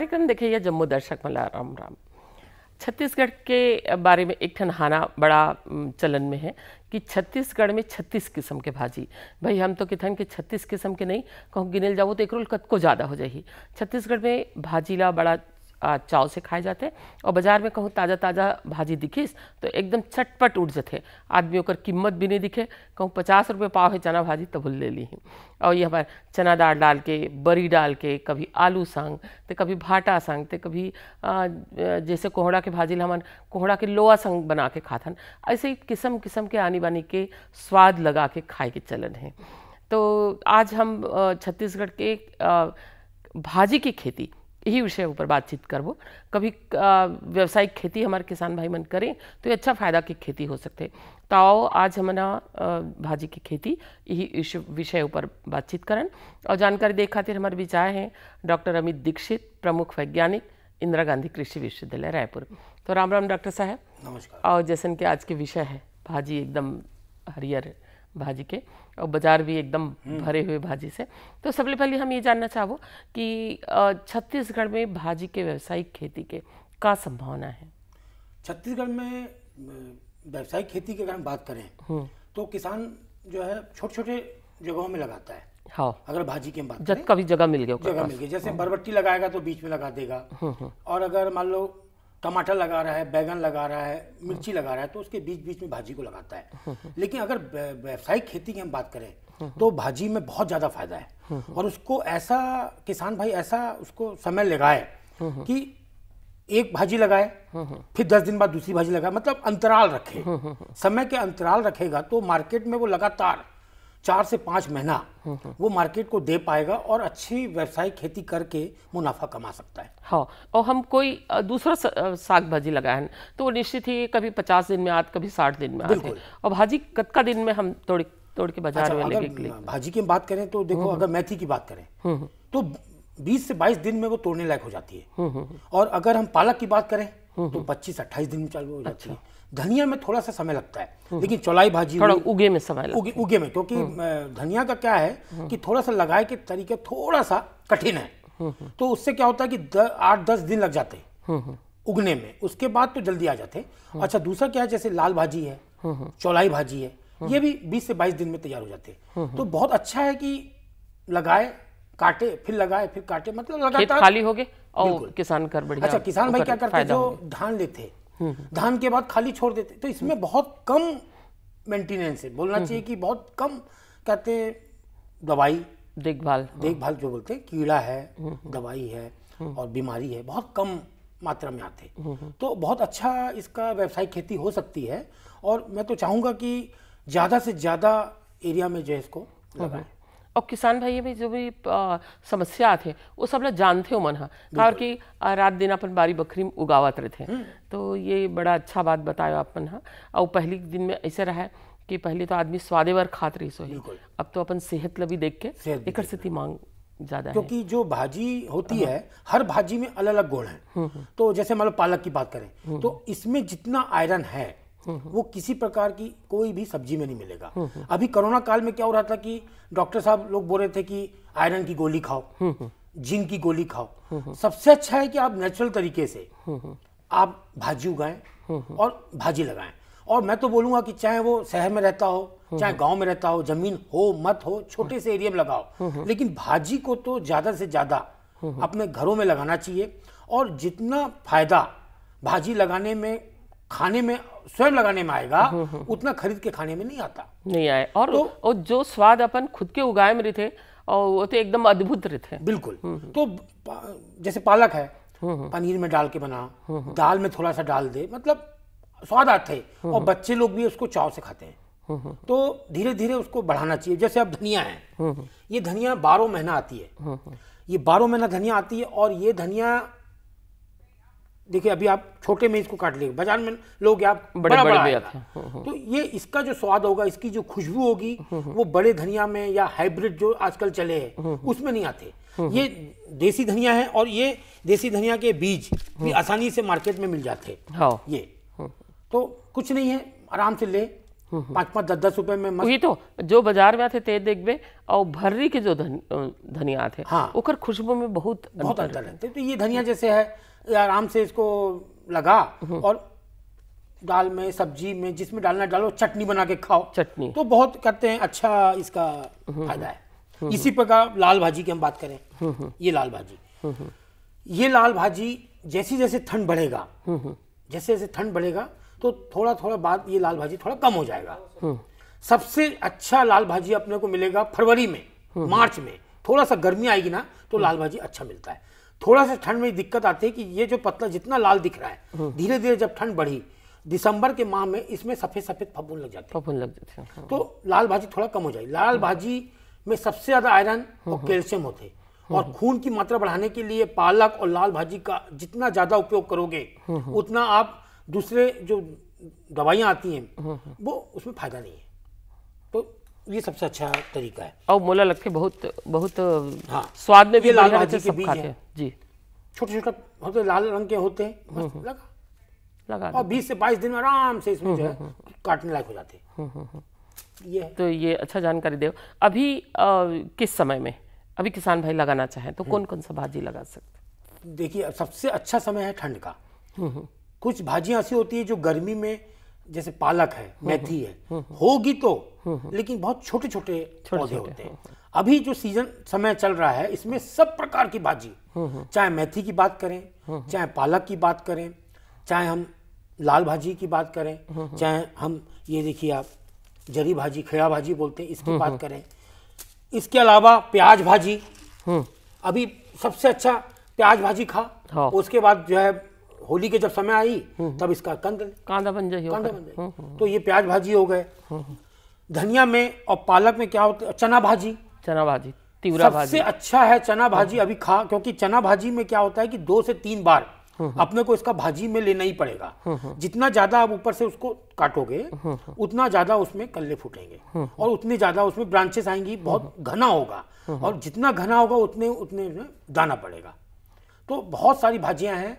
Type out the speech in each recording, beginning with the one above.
कार्यक्रम देखिए जम्मू दर्शक मला राम राम छत्तीसगढ़ के बारे में एक ठनहाना बड़ा चलन में है कि छत्तीसगढ़ में छत्तीस किस्म के भाजी भाई हम तो किथन कि छत्तीस किस्म के नहीं कहूँ गिनल जाओ तो एक रोल कत को ज़्यादा हो जाही छत्तीसगढ़ में भाजीला बड़ा चाव से खाए जाते और बाज़ार में कहूँ ताज़ा ताज़ा भाजी दिखीस तो एकदम चटपट उठ जाते आदमी ओकर कीमत भी नहीं दिखे कहूँ पचास रुपये पाव है चना भाजी तब तो ले ली और ये हमारे चना दाल डाल के बरी डाल के कभी आलू संग तो कभी भाटा संग तो कभी आ, जैसे कोहड़ा के भाजी हमन कोहड़ा के लोहा संग बना के खाथन ऐसे ही किस्म किस्म के आनी बानी के स्वाद लगा के खाए के चलन है तो आज हम छत्तीसगढ़ के भाजी की खेती यही विषय ऊपर बातचीत करबो कभी व्यावसायिक खेती हमारे किसान भाई मन करें तो ये अच्छा फ़ायदा की खेती हो सकते तो आओ आज हम भाजी की खेती यही विषय ऊपर बातचीत करें और जानकारी दे खातिर हमारे विचार हैं डॉक्टर अमित दीक्षित प्रमुख वैज्ञानिक इंदिरा गांधी कृषि विश्वविद्यालय रायपुर तो राम राम डॉक्टर साहब नमस्कार और जैसन कि आज के विषय है भाजी एकदम हरियर भाजी के और बाज़ार भी एकदम हम्म। भरे हुए भाजी से तो सबसे पहले हम ये जानना चाहो कि छत्तीसगढ़ में भाजी के व्यवसायिक खेती के का संभावना है छत्तीसगढ़ में व्यवसायिक खेती की अगर हम बात करें हम्म। तो किसान जो है छोटे छोटे जगहों में लगाता है हाँ अगर भाजी की बात कभी जगह मिल गया जगह मिल गई जैसे हाँ। बरबट्टी लगाएगा तो बीच में लगा देगा हम्म, और अगर मान लो टमाटर लगा रहा है बैगन लगा रहा है मिर्ची लगा रहा है तो उसके बीच बीच में भाजी को लगाता है लेकिन अगर व्यावसायिक खेती की हम बात करें तो भाजी में बहुत ज़्यादा फायदा है और उसको ऐसा किसान भाई ऐसा उसको समय लगाए कि एक भाजी लगाए फिर दस दिन बाद दूसरी भाजी लगाए मतलब अंतराल रखे समय के अंतराल रखेगा तो मार्केट में वो लगातार चार से पाँच महीना हम्म, हम्म। वो मार्केट को दे पाएगा और अच्छी व्यवसायिक खेती करके मुनाफा कमा सकता है हाँ और हम कोई दूसरा साग भाजी लगाए तो निश्चित ही कभी पचास दिन में आते कभी साठ दिन में आते और भाजी कत का दिन में हम तोड़ तोड़ के बाजार अच्छा, में लेके भाजी की बात करें तो देखो हम्म, अगर मेथी की बात करें तो बीस से बाईस दिन में वो तोड़ने लायक हो जाती है और अगर हम पालक की बात करें तो पच्चीस अट्ठाईस दिन में चालू हो जाती अच्छा। है धनिया में थोड़ा सा समय लगता है हम्म। लेकिन चौलाई भाजी थोड़ा उगे में समय लगता उगे, उगे में क्योंकि हम्म। धनिया का क्या है हम्म। कि थोड़ा सा लगाए के तरीके थोड़ा सा कठिन है तो उससे क्या होता है कि आठ दस दिन लग जाते हैं उगने में उसके बाद तो जल्दी आ जाते हैं अच्छा दूसरा क्या है जैसे लाल भाजी है चौलाई भाजी है ये भी बीस से बाईस दिन में तैयार हो जाते हैं तो बहुत अच्छा है कि लगाए काटे फिर लगाए फिर काटे मतलब लगातार खाली हो गए और किसान कर बढ़िया अच्छा किसान भाई क्या करते जो धान लेते हैं हम्म। धान के बाद खाली छोड़ देते तो इसमें बहुत कम मेंटेनेंस है बोलना हम्म। चाहिए कि बहुत कम कहते दवाई देखभाल देखभाल जो बोलते हैं कीड़ा है हम्म। दवाई है और बीमारी है बहुत कम मात्रा में आते तो बहुत अच्छा इसका व्यवसायिक खेती हो सकती है और मैं तो चाहूँगा कि ज़्यादा से ज़्यादा एरिया में जो है इसको लगाएं और किसान भाई में जो भी समस्या थे वो सब लोग जानते हो मन हाँ कारण कि रात दिन अपन बारी बकरी में उगावत रहते हैं हम्म। तो ये बड़ा अच्छा बात बताया अपन हाँ और पहले दिन में ऐसा रहा है कि पहले तो आदमी स्वादे बार खात रही सो अब तो अपन सेहत लभी देख के एक स्थिति मांग ज्यादा क्योंकि जो भाजी होती हाँ। है हर भाजी में अलग अलग गुण है हम्म, हम्म। तो जैसे मान लो पालक की बात करें तो इसमें जितना आयरन है हम्म। वो किसी प्रकार की कोई भी सब्जी में नहीं मिलेगा हम्म, हम्म। अभी कोरोना काल में क्या हो रहा था कि डॉक्टर साहब लोग बोल रहे थे कि आयरन की गोली खाओ जिंक की गोली खाओ सबसे अच्छा है कि आप नेचुरल तरीके से आप भाजी उगाएं और भाजी लगाएं और मैं तो बोलूंगा कि चाहे वो शहर में रहता हो चाहे गांव में रहता हो जमीन हो मत हो छोटे से एरिया में लगाओ लेकिन भाजी को तो ज्यादा से ज्यादा अपने घरों में लगाना चाहिए और जितना फायदा भाजी लगाने में खाने में स्वयं लगाने में आएगा हम्म, हम्म, हम्म। उतना खरीद के खाने में नहीं आता नहीं आए और, तो, और जो स्वाद अपन खुद के उगाए में थे और वो तो एकदम अद्भुत थे बिल्कुल तो जैसे पालक है पनीर में डाल के बना दाल में थोड़ा सा डाल दे मतलब स्वाद आते और बच्चे लोग भी उसको चाव से खाते हैं तो धीरे धीरे उसको बढ़ाना चाहिए जैसे अब धनिया है ये धनिया बारह महीना आती है ये बारह महीना धनिया आती है और ये धनिया देखिए अभी आप छोटे में इसको काट लेंगे बाजार में लोग आप बड़े बड़ा बड़े बड़ा आएगा हम्म, हम्म। तो ये इसका जो स्वाद होगा इसकी जो खुशबू होगी हम्म, वो बड़े धनिया में या हाइब्रिड जो आजकल चले हैं उसमें नहीं आते ये देसी धनिया है और ये देसी धनिया के बीज भी आसानी से मार्केट में मिल जाते हाँ। ये तो कुछ नहीं है आराम से ले पाँच पाँच दस दस रुपए में ये तो जो बाजार में आते देख बे और भर्री के जो धन, धनिया थे हाँ खुशबू में बहुत बहुत अंतर है तो, तो ये धनिया जैसे है आराम से इसको लगा हम्म। और दाल में सब्जी में जिसमें डालना डालो चटनी बना के खाओ चटनी तो बहुत कहते हैं अच्छा इसका हम्म। फायदा है हम्म। इसी प्रकार लाल भाजी की हम बात करें ये लाल भाजी ये लाल भाजी जैसी जैसे ठंड बढ़ेगा जैसे जैसे ठंड बढ़ेगा तो थोड़ा थोड़ा बाद ये लाल भाजी थोड़ा कम हो जाएगा सबसे अच्छा लाल भाजी अपने को मिलेगा फरवरी में मार्च में थोड़ा सा गर्मी आएगी ना तो लाल भाजी अच्छा मिलता है थोड़ा सा ठंड में दिक्कत आती है कि ये जो पतला जितना लाल दिख रहा है हम्म। धीरे धीरे जब ठंड बढ़ी दिसंबर के माह में इसमें सफेद सफेद फपून लग जाते लग जाते हैं हाँ। तो लाल भाजी थोड़ा कम हो जाए लाल हम्म। भाजी में सबसे ज्यादा आयरन और हम्म। कैल्शियम होते हैं और खून की मात्रा बढ़ाने के लिए पालक और लाल भाजी का जितना ज्यादा उपयोग करोगे उतना आप दूसरे जो दवाइयाँ आती हैं वो उसमें फायदा नहीं है ये सबसे अच्छा तरीका है और मोला लग के बहुत बहुत हाँ स्वाद में भी लाल भाजी के बीज है जी छोटे छोटे हम तो लाल रंग के होते हैं हम्म, हम्म। लगा लगा और 20 से 22 दिन में आराम से इसमें हम्म, जो है काटने लायक हो जाते हैं ये तो ये अच्छा जानकारी दे अभी किस समय में अभी किसान भाई लगाना चाहें तो कौन कौन सा भाजी लगा सकते देखिए सबसे अच्छा समय है ठंड का कुछ भाजियाँ ऐसी होती है जो गर्मी में जैसे पालक है हम्म, मेथी है हम्म, हम्म। होगी तो लेकिन बहुत छोटे छोटे पौधे हाँ। होते हैं अभी जो सीजन समय चल रहा है इसमें सब प्रकार की भाजी चाहे मेथी की बात करें चाहे पालक की बात करें चाहे हम लाल भाजी की बात करें चाहे हम ये देखिए आप जरी भाजी खेड़ा भाजी बोलते हैं इसकी बात करें इसके अलावा प्याज भाजी अभी सबसे अच्छा प्याज भाजी खा हाँ। उसके बाद जो है होली के जब समय आई हम्म, हम्म। तब इसका कंद कांदा बन जाए कांदा बन जाए हम्म, तो ये प्याज भाजी हो गए धनिया में और पालक में क्या होता है चना भाजी चना भाजी तिवरा भाजी सबसे अच्छा है चना भाजी अभी खा क्योंकि चना भाजी में क्या होता है कि दो से तीन बार अपने को इसका भाजी में लेना ही पड़ेगा जितना ज्यादा आप ऊपर से उसको काटोगे उतना ज्यादा उसमें कल्ले फूटेंगे और उतनी ज्यादा उसमें ब्रांचेस आएंगी बहुत घना होगा और जितना घना होगा उतने उतने दाना पड़ेगा तो बहुत सारी भाजियां हैं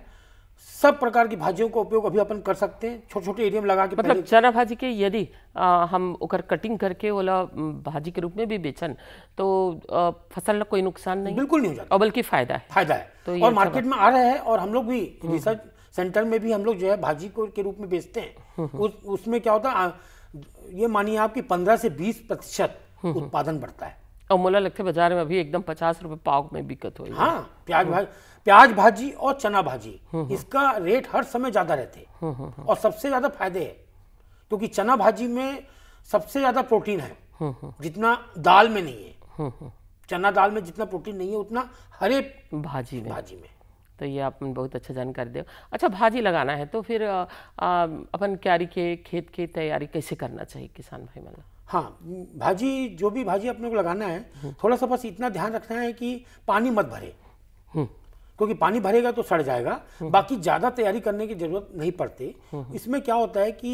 सब प्रकार की भाजियों का उपयोग अभी अपन कर सकते हैं छोटे छोटे एरिया में लगा के मतलब चना भाजी के यदि हम उकर कटिंग करके वाला भाजी के रूप में भी बेचन तो आ, फसल का कोई नुकसान नहीं बिल्कुल नहीं हो जाता और बल्कि फायदा है फायदा है तो और मार्केट अच्छा में आ रहा है और हम लोग भी रिसर्च हम्म। सेंटर में भी हम लोग जो है भाजी को के रूप में बेचते हैं हम्म, हम्म। उसमें क्या होता है ये मानिए आपकी पंद्रह से बीस प्रतिशत उत्पादन बढ़ता है और मुला लगते बाजार में अभी एकदम पचास रुपए पाव में बिकत हो हाँ प्याज भाजी प्याज भाजी और चना भाजी हम्म, हम्म। इसका रेट हर समय ज्यादा रहते हम्म, और सबसे ज्यादा फायदे है क्योंकि चना भाजी में सबसे ज्यादा प्रोटीन है जितना दाल में नहीं है चना दाल में जितना प्रोटीन नहीं है उतना हरे भाजी में भाजी में तो ये आप बहुत अच्छा जानकारी दे अच्छा भाजी लगाना है तो फिर अपन क्यारी के खेत की तैयारी कैसे करना चाहिए किसान भाई मतलब हाँ भाजी जो भी भाजी अपने को लगाना है थोड़ा सा बस इतना ध्यान रखना है कि पानी मत भरे हम्म। क्योंकि पानी भरेगा तो सड़ जाएगा बाकी ज़्यादा तैयारी करने की ज़रूरत नहीं पड़ती हम्म। इसमें क्या होता है कि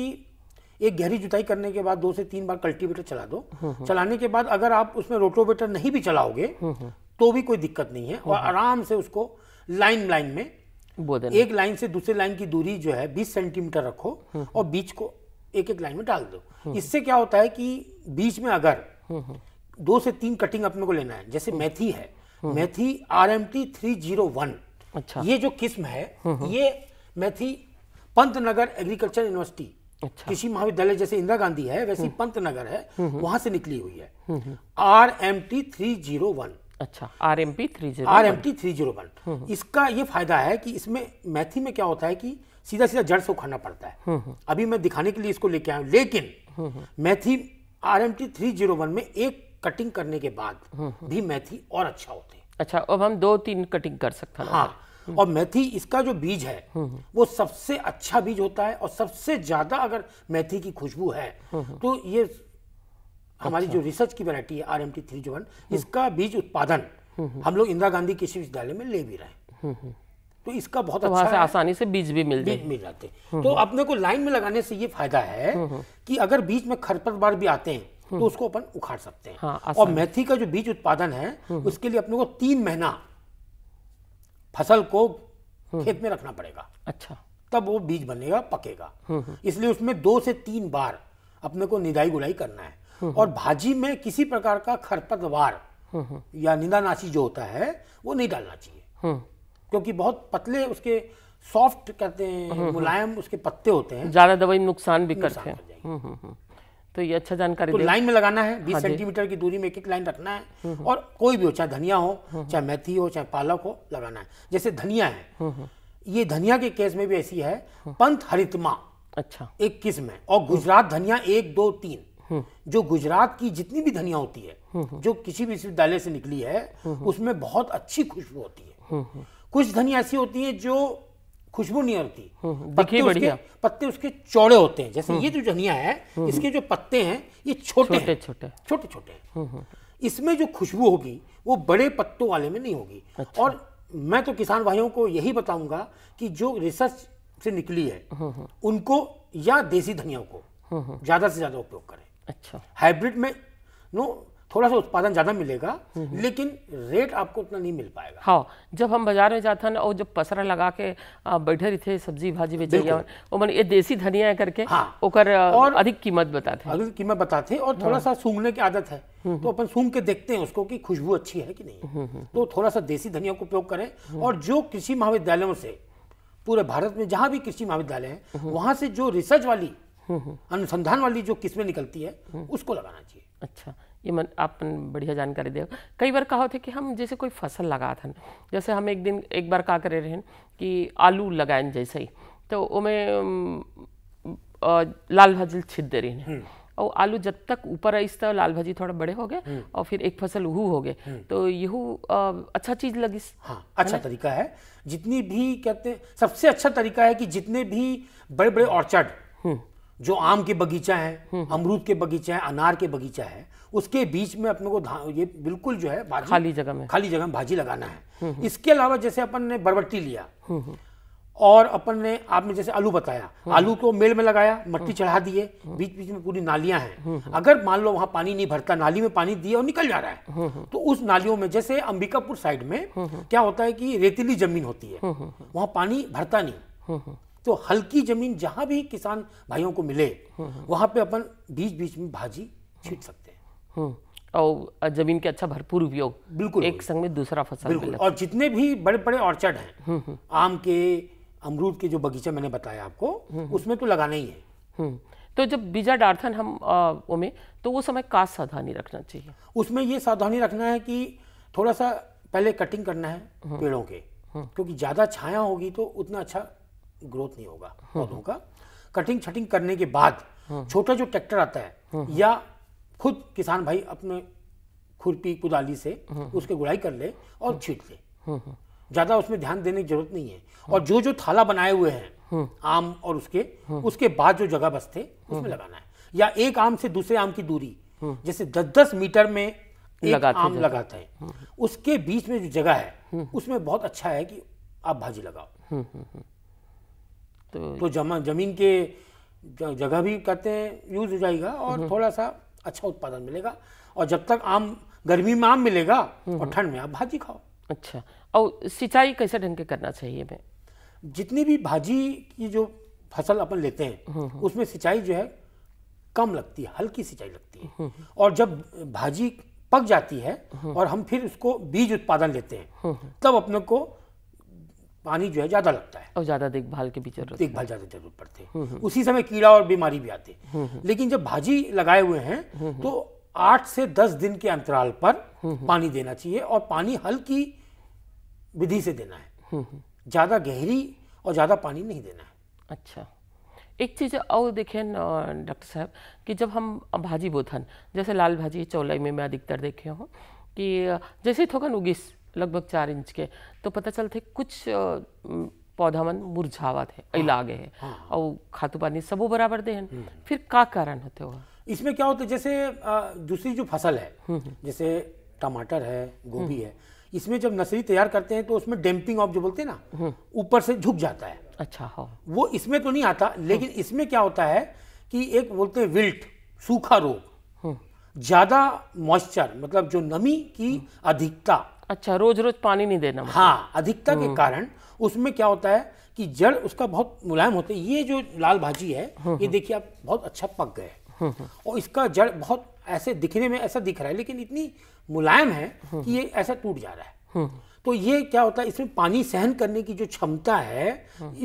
एक गहरी जुताई करने के बाद दो से तीन बार कल्टीवेटर चला दो हम्म, चलाने के बाद अगर आप उसमें रोटोवेटर नहीं भी चलाओगे तो भी कोई दिक्कत नहीं है और आराम से उसको लाइन लाइन में एक लाइन से दूसरे लाइन की दूरी जो है 20 सेंटीमीटर रखो और बीच को एक एक लाइन में डाल दो इससे क्या होता है कि बीच में अगर दो से तीन कटिंग अपने को लेना है जैसे मेथी है मेथी R M T three zero one अच्छा ये जो किस्म है ये मेथी नगर एग्रीकल्चर यूनिवर्सिटी अच्छा। किसी महाविद्यालय जैसे इंदिरा गांधी है वैसी हम्म। नगर है वहां से निकली हुई है R M T three zero one अच्छा R M P three zero R M T three zero one इसका ये फायदा है कि इसमें मैथी में क्या होता है कि सीधा सीधा जड़ से उखाड़ना पड़ता है हम्म, हम्म। अभी मैं दिखाने के लिए इसको लेके आया लेकिन हम्म, मैथी R M T three zero one में एक कटिंग करने के बाद भी मैथी और अच्छा होते हैं अच्छा अब हम दो तीन कटिंग कर सकते हैं हाँ और मेथी इसका जो बीज है वो सबसे अच्छा बीज होता है और सबसे ज्यादा अगर मेथी की खुशबू है तो ये हमारी अच्छा। जो रिसर्च की वैरायटी है आर एम टी थ्री जो वन इसका बीज उत्पादन हम लोग इंदिरा गांधी कृषि विश्वविद्यालय में ले भी रहे हैं तो इसका बहुत तो अच्छा से आसानी से बीज भी मिल बीज मिल जाते हैं हम्म, तो हम्म। अपने को लाइन में लगाने से ये फायदा है हम्म, कि अगर बीज में खरपतवार भी आते हैं तो उसको अपन उखाड़ सकते हैं हाँ, और मेथी का जो बीज उत्पादन है उसके लिए अपने को तीन महीना फसल को खेत में रखना पड़ेगा अच्छा तब वो बीज बनेगा पकेगा इसलिए उसमें दो से तीन बार अपने को निदाई गुड़ाई करना है और भाजी में किसी प्रकार का खरपतवार या नाशी जो होता है वो नहीं डालना चाहिए क्योंकि बहुत पतले उसके सॉफ्ट कहते हैं हम्म, हम्म। मुलायम उसके पत्ते होते हैं ज़्यादा दवाई नुकसान भी करते हैं हम्म, तो ये अच्छा जानकारी तो लाइन में लगाना है बीस हाँ सेंटीमीटर की दूरी में एक एक लाइन रखना है और कोई भी हो चाहे धनिया हो चाहे मेथी हो चाहे पालक हो लगाना है जैसे धनिया है ये धनिया के केस में भी ऐसी है पंथ हरितमा अच्छा एक किस्म है और गुजरात धनिया एक दो तीन जो गुजरात की जितनी भी धनिया होती है जो किसी भी विश्वविद्यालय से निकली है उसमें बहुत अच्छी खुशबू होती है कुछ धनी ऐसी होती है जो खुशबू नहीं होती हम्म, पत्ते उसके, पत्ते उसके चौड़े होते हैं जैसे हम्म। ये जो धनिया है हम्म, इसके जो पत्ते हैं ये छोटे छोटे छोटे छोटे छोटे इसमें जो खुशबू होगी वो बड़े पत्तों वाले में नहीं होगी अच्छा। और मैं तो किसान भाइयों को यही बताऊंगा कि जो रिसर्च से निकली है उनको या देसी धनिया को ज्यादा से ज्यादा उपयोग करें अच्छा हाइब्रिड में नो थोड़ा सा उत्पादन ज़्यादा मिलेगा हम्म, हम्म। लेकिन रेट आपको उतना नहीं मिल पाएगा हाँ जब हम बाजार में जाते हैं और जब पसरा लगा के बैठे रहते थे सब्जी भाजी बेचे ये देसी धनिया करके हाँ और अधिक कीमत बताते हैं अधिक कीमत बताते हैं और हाँ। थोड़ा सा सूंघने की आदत है हम्म, तो अपन सूंघ के देखते हैं उसको कि खुशबू अच्छी है कि नहीं तो थोड़ा सा देसी धनिया का उपयोग करें और जो कृषि महाविद्यालयों से पूरे भारत में जहाँ भी कृषि महाविद्यालय है वहां से जो रिसर्च वाली अनुसंधान वाली जो किस्में निकलती है उसको लगाना चाहिए अच्छा ये मन आपन बढ़िया जानकारी दे कई बार कहा होते कि हम जैसे कोई फसल लगा था जैसे हम एक दिन एक बार का करे रहे कि आलू लगाए जैसे ही तो उसमें लाल भाजी छिद दे रही हम्म। और आलू जब तक ऊपर आई तो लाल भाजी थोड़ा बड़े हो गए हम्म। और फिर एक फसल वह हो गए हम्म। तो यू अच्छा चीज लगी हाँ अच्छा तरीका है जितनी भी कहते हैं सबसे अच्छा तरीका है कि जितने भी बड़े बड़े ऑर्चर्ड जो आम के बगीचा है अमरूद के बगीचा है अनार के बगीचा है उसके बीच में अपने को ये बिल्कुल जो है खाली जगह में खाली जगह में भाजी लगाना है हम्म, हम्म। इसके अलावा जैसे अपन ने बरबट्टी लिया हम्म, और अपन ने आपने जैसे आलू बताया आलू को मेल में लगाया मट्टी चढ़ा दिए बीच बीच में पूरी नालियां हैं अगर मान लो वहां पानी नहीं भरता नाली में पानी दिया और निकल जा रहा है तो उस नालियों में जैसे अंबिकापुर साइड में क्या होता है कि रेतीली जमीन होती है वहां पानी भरता नहीं तो हल्की जमीन जहां भी किसान भाइयों को मिले वहां पे अपन बीच बीच में भाजी छीट सकते हम्म। और जमीन के अच्छा भरपूर उपयोग बिल्कुल एक संग में दूसरा फसल बिल्कुल और जितने भी बड़े बड़े ऑर्चर्ड हैं हम्म, हम्म। आम के अमरूद के जो बगीचा मैंने बताया आपको उसमें तो लगाना ही है तो जब बीजा डार्थन हम उमें तो वो समय का सावधानी रखना चाहिए उसमें ये सावधानी रखना है कि थोड़ा सा पहले कटिंग करना है पेड़ों के क्योंकि ज़्यादा छाया होगी तो उतना अच्छा ग्रोथ नहीं होगा पौधों का कटिंग छटिंग करने के बाद छोटा जो ट्रैक्टर आता है या खुद किसान भाई अपने खुरपी कुदाली से हम्म, हम्म। उसके गुड़ाई कर ले और हम्म। छीट ले ज़्यादा उसमें ध्यान देने की जरूरत नहीं है और जो जो थाला बनाए हुए हैं आम और उसके उसके बाद जो जगह बसते उसमें लगाना है या एक आम से दूसरे आम की दूरी जैसे दस दस मीटर में एक लगाते आम लगाते हैं उसके बीच में जो जगह है उसमें बहुत अच्छा है कि आप भाजी लगाओ तो, तो जमा जमीन के जगह भी कहते हैं यूज हो जाएगा और थोड़ा सा अच्छा उत्पादन मिलेगा और जब तक आम गर्मी में आम मिलेगा हम्म, और हम्म। ठंड में आप भाजी खाओ अच्छा और सिंचाई कैसे ढंग के करना चाहिए मैं जितनी भी भाजी की जो फसल अपन लेते हैं हम्म, उसमें सिंचाई जो है कम लगती है हल्की सिंचाई लगती है और जब भाजी पक जाती है और हम फिर उसको बीज उत्पादन लेते हैं तब अपने को पानी जो है ज़्यादा लगता है और ज़्यादा देखभाल के भी जरूरत देखभाल ज़्यादा जरूरत पड़ती है हम्म, हम्म। उसी समय कीड़ा और बीमारी भी आती है हम्म, लेकिन जब भाजी लगाए हुए हैं तो आठ से दस दिन के अंतराल पर पानी देना चाहिए और पानी हल्की विधि से देना है ज़्यादा गहरी और ज़्यादा पानी नहीं देना है अच्छा एक चीज़ और देखें डॉक्टर साहब कि जब हम भाजी बोथन जैसे लाल भाजी चौलाई में मैं अधिकतर देखे हूँ कि जैसे थोकन उगिस लगभग चार इंच के तो पता चलते कुछ पौधा मन मुरझावत है हाँ, लागे है हाँ। और खातू पानी सबो बराबर दे हैं हम्म। फिर का कारण होते हो इसमें क्या होता है जैसे दूसरी जो फसल है हम्म, हम्म। जैसे टमाटर है गोभी है इसमें जब नर्सरी तैयार करते हैं तो उसमें डेम्पिंग ऑफ जो बोलते हैं ना ऊपर से झुक जाता है अच्छा हाँ वो इसमें तो नहीं आता लेकिन इसमें क्या होता है कि एक बोलते हैं विल्ट सूखा रोग ज़्यादा मॉइस्चर मतलब जो नमी की अधिकता अच्छा रोज रोज पानी नहीं देना मतलब। हाँ अधिकता के हम्म। कारण उसमें क्या होता है कि जड़ उसका बहुत मुलायम होते है ये जो लाल भाजी है हम्म, ये हम्म। देखिए आप बहुत अच्छा पक गए और इसका जड़ बहुत ऐसे दिखने में ऐसा दिख रहा है लेकिन इतनी मुलायम है कि ये ऐसा टूट जा रहा है तो ये क्या होता है इसमें पानी सहन करने की जो क्षमता है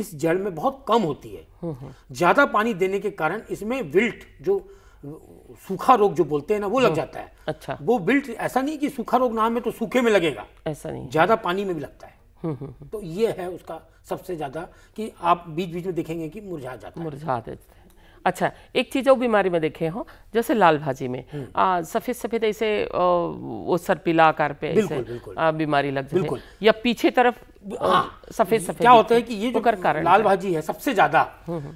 इस जड़ में बहुत कम होती है ज़्यादा पानी देने के कारण इसमें विल्ट जो सूखा रोग जो बोलते हैं ना वो लग हाँ। जाता है अच्छा वो बिल्ट ऐसा नहीं कि सूखा रोग नाम है तो सूखे में लगेगा ऐसा नहीं ज़्यादा पानी में भी लगता है हम्म, हम्म, हम्म। तो ये है उसका सबसे ज़्यादा कि आप बीच बीच में देखेंगे कि मुरझा जाता है मुरझा देते हैं अच्छा एक चीज़ और बीमारी में देखे हो जैसे लाल भाजी में सफ़ेद सफ़ेद ऐसे वो सरपीला आकार पे ऐसे बीमारी लग जाती है या पीछे तरफ हाँ। सफ़ेद सफ़ेद क्या होता है कि ये जो कर लाल भाजी है सबसे ज़्यादा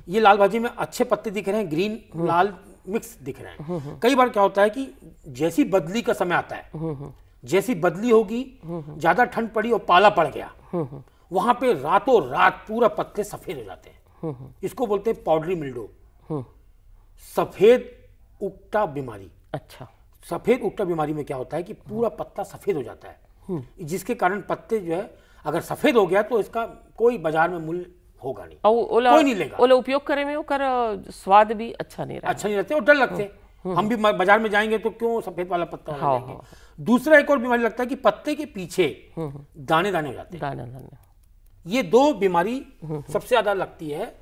ये लाल भाजी में अच्छे पत्ते दिख रहे हैं ग्रीन लाल मिक्स दिख रहे हैं हम्म, हम्म। कई बार क्या होता है कि जैसी बदली का समय आता है हम्म, जैसी बदली होगी ज्यादा ठंड पड़ी और पाला पड़ गया वहां पे रातों रात पूरा पत्ते सफेद हो जाते हैं इसको बोलते हैं पाउडरी मिल्डो सफेद उगता बीमारी अच्छा सफेद उगता बीमारी में क्या होता है कि पूरा पत्ता सफेद हो जाता है जिसके कारण पत्ते जो है अगर सफेद हो गया तो इसका कोई बाजार में मूल्य होगा नहीं और कोई नहीं लेगा ओला उपयोग करे में कर स्वाद भी अच्छा नहीं रहा अच्छा नहीं रहते और डर लगते हम्म, हम्म। हम भी बाजार में जाएंगे तो क्यों सफेद वाला पत्ता हाँ, हाँ, हाँ, दूसरा एक और बीमारी लगता है कि पत्ते के पीछे हम्म, दाने दाने हो जाते हैं दाने दाने ये दो बीमारी सबसे ज्यादा लगती है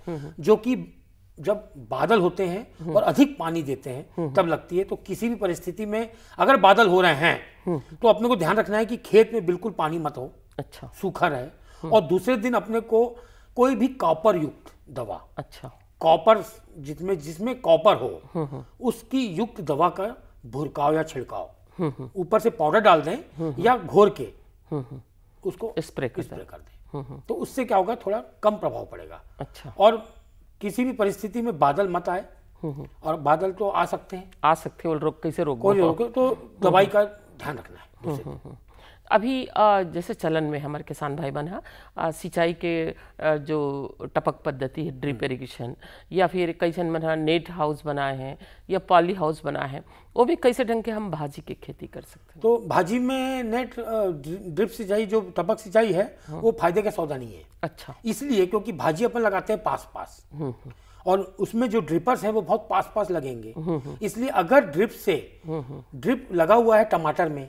जो कि जब बादल होते हैं और अधिक पानी देते हैं तब लगती है तो किसी भी परिस्थिति में अगर बादल हो रहे हैं तो अपने को ध्यान रखना है कि खेत में बिल्कुल पानी मत हो अच्छा सूखा रहे और दूसरे दिन अपने को कोई भी कॉपर युक्त दवा अच्छा कॉपर जिसमें जिसमें कॉपर हो हम्म, हम्म। उसकी युक्त दवा का भुरकाव या छिड़काव हम्म, ऊपर से पाउडर डाल दें या घोर के उसको स्प्रे कर स्प्रे कर दें तो उससे क्या होगा थोड़ा कम प्रभाव पड़ेगा अच्छा और किसी भी परिस्थिति में बादल मत आए और बादल तो आ सकते हैं आ सकते हैं रोक कैसे रोक कोई रोक तो दवाई का ध्यान रखना है अभी जैसे चलन में हमारे किसान भाई बहन सिंचाई के जो टपक पद्धति है ड्रिप हम्म। इरीगेशन या फिर कई जन मन नेट हाउस बनाए हैं या पॉली हाउस बनाए हैं वो भी कैसे ढंग के हम भाजी की खेती कर सकते हैं तो भाजी में नेट ड्रिप सिंचाई जो टपक सिंचाई है हाँ। वो फायदे का सौदा नहीं है अच्छा इसलिए क्योंकि भाजी अपन लगाते हैं पास पास हम्म, हम्म। और उसमें जो ड्रिपर्स हैं वो बहुत पास पास लगेंगे इसलिए अगर ड्रिप से ड्रिप लगा हुआ है टमाटर में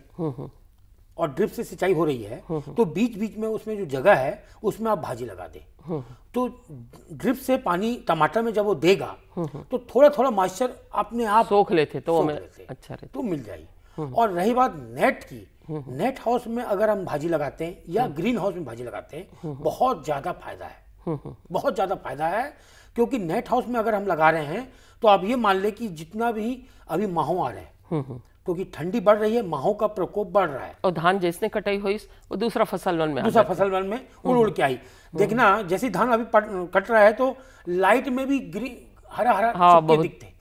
और ड्रिप से सिंचाई हो रही है हम्म, हम्म। तो बीच बीच में उसमें जो जगह है उसमें आप भाजी लगा दें हम्म, तो ड्रिप से पानी टमाटर में जब वो देगा तो थोड़ा थोड़ा मॉइस्चर अपने आप सोख लेते तो सोख लेते अच्छा तो मिल जाएगी और रही बात नेट की नेट हाउस में अगर हम भाजी लगाते हैं या ग्रीन हाउस में भाजी लगाते हैं बहुत ज़्यादा फायदा है बहुत ज़्यादा फायदा है क्योंकि नेट हाउस में अगर हम लगा रहे हैं तो आप ये मान लें कि जितना भी अभी माहौ आ रहे हैं क्योंकि ठंडी बढ़ रही है माहो का प्रकोप बढ़ रहा है और धान जैसे कटाई हुई वो दूसरा फसल वन में दूसरा फसल वन में हम्म। उड़ उड़ के आई हम्म। देखना जैसे धान अभी कट रहा है तो लाइट में भी ग्रीन हरा हरा हाँ, चिपके दिखते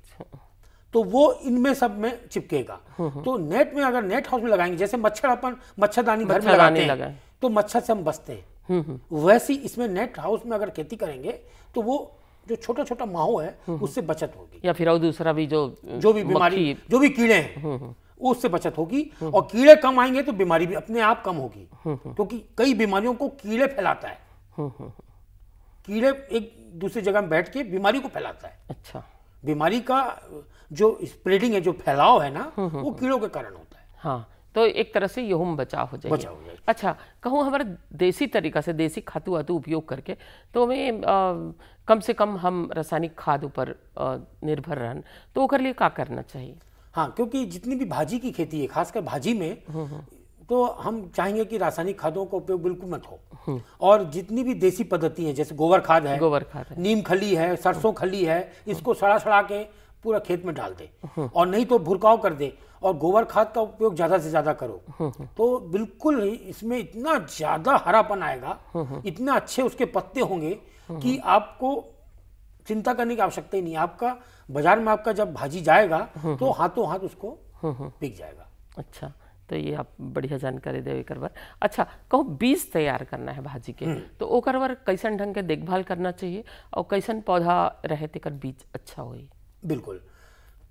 तो वो इनमें सब में चिपकेगा हम्म, तो नेट में अगर नेट हाउस में लगाएंगे जैसे मच्छर अपन मच्छरदानी घर में लगाते हैं तो मच्छर से हम बचते हैं वैसी इसमें नेट हाउस में अगर खेती करेंगे तो वो जो छोटा छोटा माहो है हम्म, हम्म। उससे बचत होगी या फिर और दूसरा भी जो जो भी बीमारी जो भी कीड़े हैं हम्म, उससे बचत होगी और कीड़े कम आएंगे तो बीमारी भी अपने आप कम होगी क्योंकि तो कई बीमारियों को कीड़े फैलाता है कीड़े एक दूसरी जगह में बैठ के बीमारी को फैलाता है अच्छा बीमारी का जो स्प्रेडिंग है जो फैलाव है ना वो कीड़ों के कारण होता है हाँ तो एक तरह से यहूम बचाव हो जाएगा अच्छा कहूँ हमारे देसी तरीका से देसी खातु वातु उपयोग करके तो हमें कम से कम हम रासायनिक खाद ऊपर निर्भर रहन तो वो लिए क्या करना चाहिए हाँ क्योंकि जितनी भी भाजी की खेती है खासकर भाजी में हम्म, हम्म। तो हम चाहेंगे कि रासायनिक खादों का उपयोग बिल्कुल मत हो हम्म। और जितनी भी देसी पद्धति है जैसे गोबर खाद है गोबर खाद है नीम खली है सरसों खली है इसको सड़ा सड़ा के पूरा खेत में डाल दे और नहीं तो भुरकाव कर दे और गोबर खाद का उपयोग ज़्यादा से ज़्यादा करो हम्म, हम्म। तो बिल्कुल ही इसमें इतना ज़्यादा हरापन आएगा हम्म, इतना अच्छे उसके पत्ते होंगे कि आपको चिंता करने की आवश्यकता ही नहीं आपका बाजार में आपका जब भाजी जाएगा तो हाथों हाथ उसको बिक जाएगा अच्छा तो ये आप बढ़िया जानकारी देवे कर अच्छा कहो बीज तैयार करना है भाजी के तो ओकर करवर कैसन ढंग के देखभाल करना चाहिए और कैसन पौधा रहे तेकर बीज अच्छा हो बिल्कुल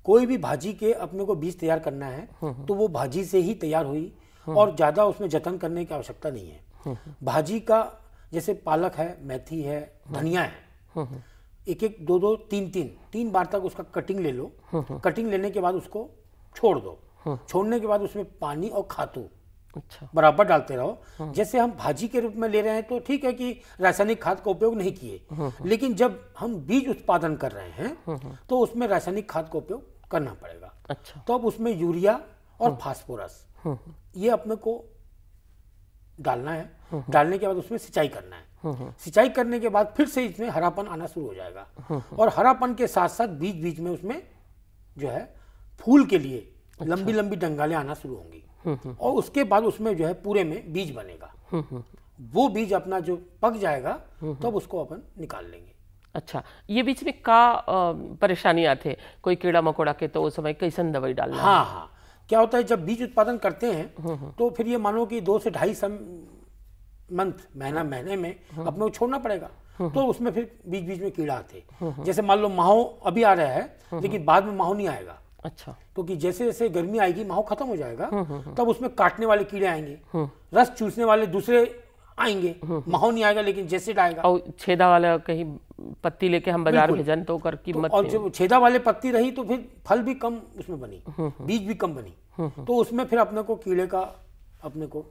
कोई भी भाजी के अपने को बीज तैयार करना है हम्म, हम्म। तो वो भाजी से ही तैयार हुई हम्म। और ज़्यादा उसमें जतन करने की आवश्यकता नहीं है भाजी का जैसे पालक है मेथी है धनिया है एक एक दो दो तीन तीन तीन बार तक उसका कटिंग ले लो कटिंग लेने के बाद उसको छोड़ दो छोड़ने के बाद उसमें पानी और खातू अच्छा बराबर डालते रहो जैसे हम भाजी के रूप में ले रहे हैं तो ठीक है कि रासायनिक खाद का उपयोग नहीं किए लेकिन जब हम बीज उत्पादन कर रहे हैं तो उसमें रासायनिक खाद का उपयोग करना पड़ेगा अच्छा तो अब उसमें यूरिया और हाँ। फास्फोरस हाँ। ये अपने को डालना है हाँ, डालने के बाद उसमें सिंचाई करना है सिंचाई करने के बाद फिर से इसमें हरापन आना शुरू हो जाएगा और हरापन के साथ साथ बीच बीच में उसमें जो है फूल के लिए अच्छा। लंबी लंबी डंगाले आना शुरू होंगी और उसके बाद उसमें जो है पूरे में बीज बनेगा वो बीज अपना जो पक जाएगा तो उसको अपन निकाल लेंगे अच्छा ये बीच में का परेशानी आते कोई कीड़ा मकोड़ा के तो उस समय कैसन दवाई डालना हाँ हाँ क्या होता है जब बीज उत्पादन करते हैं हम्म, हम्म। तो फिर ये मानो कि दो से ढाई सम मंथ महीना महीने में हम्म। अपने को छोड़ना पड़ेगा तो उसमें फिर बीच बीच में कीड़ा आते जैसे मान लो माहो अभी आ रहा है लेकिन बाद में माहो नहीं आएगा अच्छा क्योंकि तो जैसे जैसे गर्मी आएगी माहो खत्म हो जाएगा तब उसमें काटने वाले कीड़े आएंगे रस चूसने वाले दूसरे आएंगे हम्म, हम्म। माहौल नहीं आएगा लेकिन जैसे आएगा और छेदा वाला कहीं पत्ती लेके हम बाजार भेजन तो कर की तो और जब छेदा वाले पत्ती रही तो फिर फल भी कम उसमें बनी हम्म, बीज भी कम बनी तो उसमें फिर अपने को कीड़े का अपने को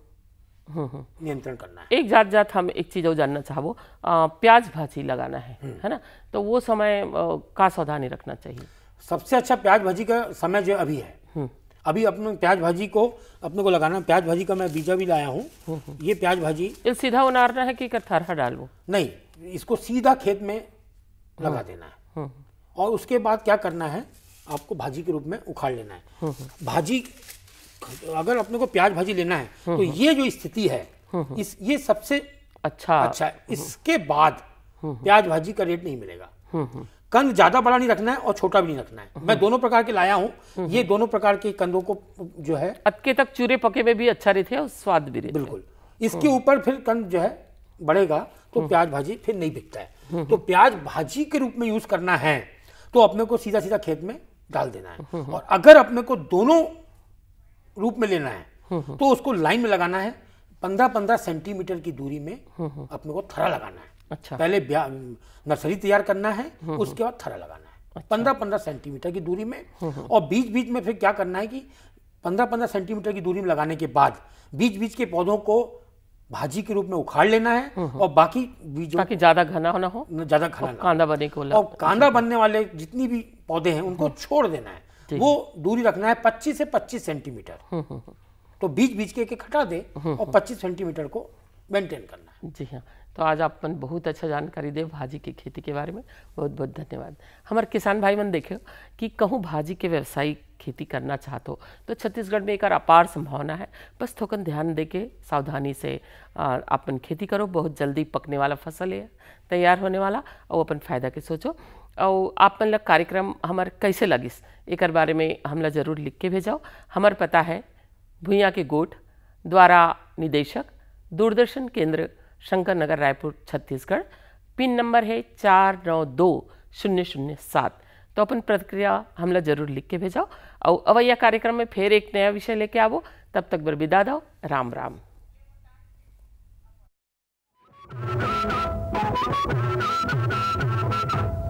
नियंत्रण करना है एक जात जात हम एक चीज़ और जानना चाहो प्याज भाजी लगाना है है ना तो वो समय का सावधानी रखना चाहिए सबसे अच्छा प्याज भाजी का समय जो अभी है अभी अपने प्याज भाजी को अपने को लगाना प्याज भाजी का मैं बीजा भी लाया हूँ हम्म, हम्म। ये प्याज भाजी सीधा उनारना है कि कथारा डालू नहीं इसको सीधा खेत में लगा हम्म। देना है और उसके बाद क्या करना है आपको भाजी के रूप में उखाड़ लेना है भाजी अगर अपने को प्याज भाजी लेना है तो ये जो स्थिति है इस ये सबसे अच्छा अच्छा इसके बाद प्याज भाजी का रेट नहीं मिलेगा कंध ज्यादा बड़ा नहीं रखना है और छोटा भी नहीं रखना है मैं हम्म। दोनों प्रकार के लाया हूँ हम्म। ये दोनों प्रकार के कंधों को जो है अटके तक चूरे पके में भी अच्छा रहते हैं और स्वाद भी रहे बिल्कुल इसके हम्म। ऊपर फिर कंध जो है बढ़ेगा तो प्याज भाजी फिर नहीं बिकता है तो प्याज भाजी के रूप में यूज करना है तो अपने को सीधा सीधा खेत में डाल देना है और अगर अपने को दोनों रूप में लेना है तो उसको लाइन में लगाना है पंद्रह पंद्रह सेंटीमीटर की दूरी में अपने को थरा लगाना है अच्छा पहले नर्सरी तैयार करना है हम्म, हम्म। उसके बाद थरा लगाना है अच्छा। पंद्रह पंद्रह सेंटीमीटर की दूरी में हम्म, और बीच बीच में फिर क्या करना है कि पंद्रह पंद्रह सेंटीमीटर की दूरी में लगाने के बाद बीच बीच के पौधों को भाजी के रूप में उखाड़ लेना है और बाकी बीजों ताकि ज्यादा घना होना हो ज्यादा घना कांदा बने को और कांदा अच्छा। बनने वाले जितनी भी पौधे हैं उनको छोड़ देना है वो दूरी रखना है पच्चीस से पच्चीस सेंटीमीटर तो बीच बीच के एक हटा दे और पच्चीस सेंटीमीटर को मेंटेन करना है जी हाँ तो आज अपन बहुत अच्छा जानकारी दे भाजी के खेती के बारे में बहुत बहुत धन्यवाद हमारे किसान भाई मन देखियो कि कहूँ भाजी के व्यवसायिक खेती करना चाहते हो तो छत्तीसगढ़ में एक अपार संभावना है बस थोकन ध्यान दे के सावधानी से अपन खेती करो बहुत जल्दी पकने वाला फसल है तैयार होने वाला और अपन फायदा के सोचो और आप मन लग कार्यक्रम हमार कैसे लगिस एक बारे में हमला जरूर लिख के भेजाओ हमार पता है भूया के गोट द्वारा निदेशक दूरदर्शन केंद्र शंकर नगर रायपुर छत्तीसगढ़ पिन नंबर है चार नौ दो शून्य शून्य सात तो अपन प्रतिक्रिया हमला जरूर लिख के भेजाओ और अवैया कार्यक्रम में फिर एक नया विषय लेके आवो तब तक बर विदा दो राम राम Thank you.